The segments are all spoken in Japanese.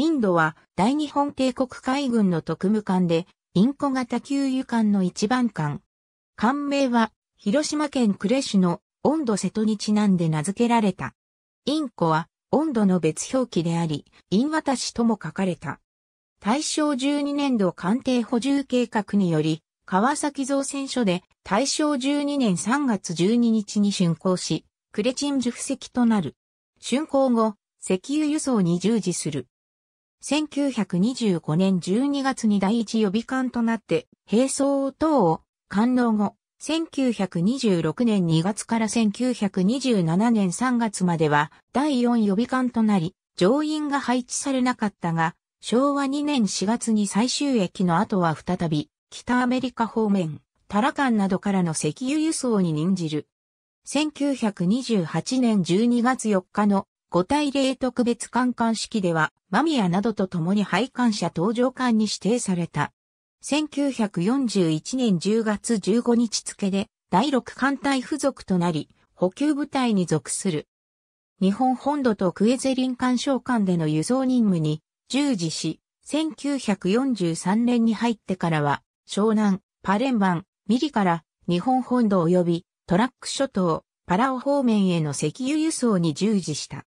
インドは大日本帝国海軍の特務艦で、インコ型給油艦の一番艦。艦名は、広島県呉市の温度瀬戸にちなんで名付けられた。インコは、温度の別表記であり、イン渡しとも書かれた。大正12年度艦艇補充計画により、川崎造船所で大正12年3月12日に竣工し、呉鎮守布石となる。竣工後、石油輸送に従事する。1925年12月に第一予備官となって、兵装を党を、官能後、1926年2月から1927年3月までは第4予備官となり、上院が配置されなかったが、昭和2年4月に最終駅の後は再び、北アメリカ方面、タラカンなどからの石油輸送に任じる。1928年12月4日の五対0特別観艦式では、間宮などと共に配管者登場艦に指定された。1941年10月15日付で、第6艦隊付属となり、補給部隊に属する。日本本土とクエゼリン艦渉艦での輸送任務に従事し、1943年に入ってからは、湘南、パレンバン、ミリから日本本土及びトラック諸島、パラオ方面への石油輸送に従事した。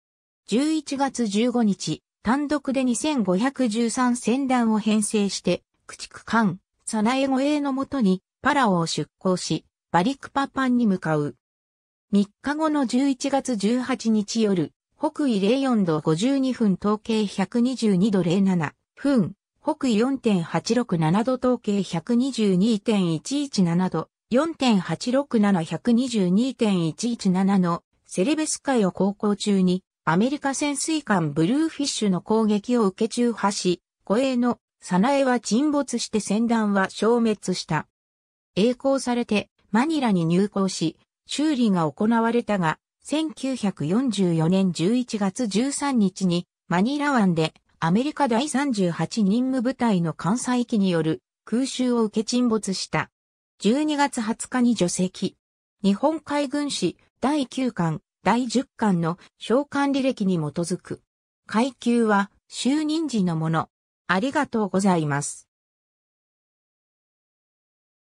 11月15日、単独で2513船団を編成して、駆逐艦、サナエエイのもとに、パラオを出港し、バリクパパンに向かう。3日後の11月18日夜、北緯04度52分統計122度07分、北緯4.867度統計122.117度、4.867122.117のセレベス海を航行中にアメリカ潜水艦ブルーフィッシュの攻撃を受け中破し、護衛のサナエは沈没して船団は消滅した。栄光されてマニラに入港し、修理が行われたが、1944年11月13日にマニラ湾でアメリカ第38任務部隊の艦載機による空襲を受け沈没した。12月20日に除籍。日本海軍士第9巻第10巻の召喚履歴に基づく。階級は就任時のもの。ありがとうございます。